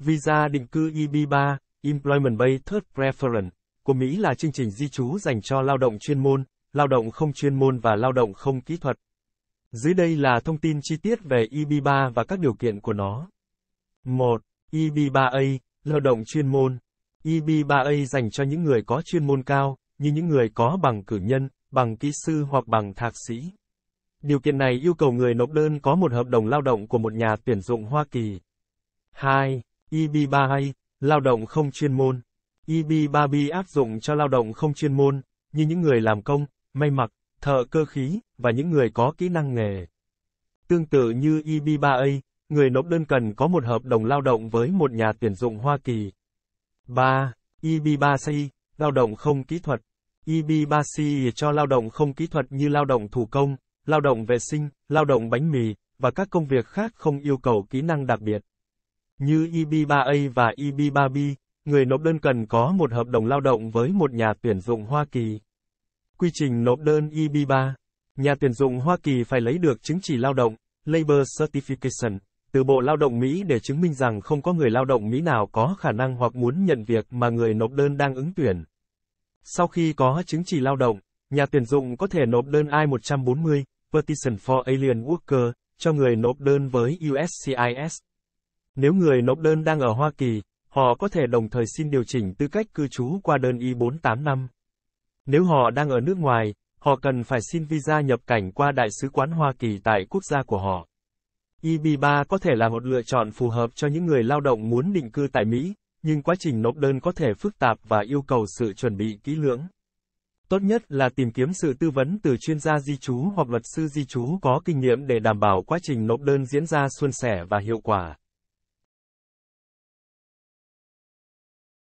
Visa định cư EB3, Employment Based Preference, của Mỹ là chương trình di trú dành cho lao động chuyên môn, lao động không chuyên môn và lao động không kỹ thuật. Dưới đây là thông tin chi tiết về EB3 và các điều kiện của nó. 1. EB3A, lao động chuyên môn. EB3A dành cho những người có chuyên môn cao, như những người có bằng cử nhân, bằng kỹ sư hoặc bằng thạc sĩ. Điều kiện này yêu cầu người nộp đơn có một hợp đồng lao động của một nhà tuyển dụng Hoa Kỳ. 2. EB3A, lao động không chuyên môn. EB3B áp dụng cho lao động không chuyên môn, như những người làm công, may mặc, thợ cơ khí, và những người có kỹ năng nghề. Tương tự như EB3A, người nộp đơn cần có một hợp đồng lao động với một nhà tuyển dụng Hoa Kỳ. 3. EB3C, lao động không kỹ thuật. EB3C cho lao động không kỹ thuật như lao động thủ công, lao động vệ sinh, lao động bánh mì, và các công việc khác không yêu cầu kỹ năng đặc biệt. Như EB3A và EB3B, người nộp đơn cần có một hợp đồng lao động với một nhà tuyển dụng Hoa Kỳ. Quy trình nộp đơn EB3 Nhà tuyển dụng Hoa Kỳ phải lấy được chứng chỉ lao động, Labor Certification, từ Bộ Lao động Mỹ để chứng minh rằng không có người lao động Mỹ nào có khả năng hoặc muốn nhận việc mà người nộp đơn đang ứng tuyển. Sau khi có chứng chỉ lao động, nhà tuyển dụng có thể nộp đơn I-140, Petition for Alien Worker, cho người nộp đơn với USCIS. Nếu người nộp đơn đang ở Hoa Kỳ, họ có thể đồng thời xin điều chỉnh tư cách cư trú qua đơn I-485. Nếu họ đang ở nước ngoài, họ cần phải xin visa nhập cảnh qua Đại sứ quán Hoa Kỳ tại quốc gia của họ. EB3 có thể là một lựa chọn phù hợp cho những người lao động muốn định cư tại Mỹ, nhưng quá trình nộp đơn có thể phức tạp và yêu cầu sự chuẩn bị kỹ lưỡng. Tốt nhất là tìm kiếm sự tư vấn từ chuyên gia di trú hoặc luật sư di trú có kinh nghiệm để đảm bảo quá trình nộp đơn diễn ra suôn sẻ và hiệu quả.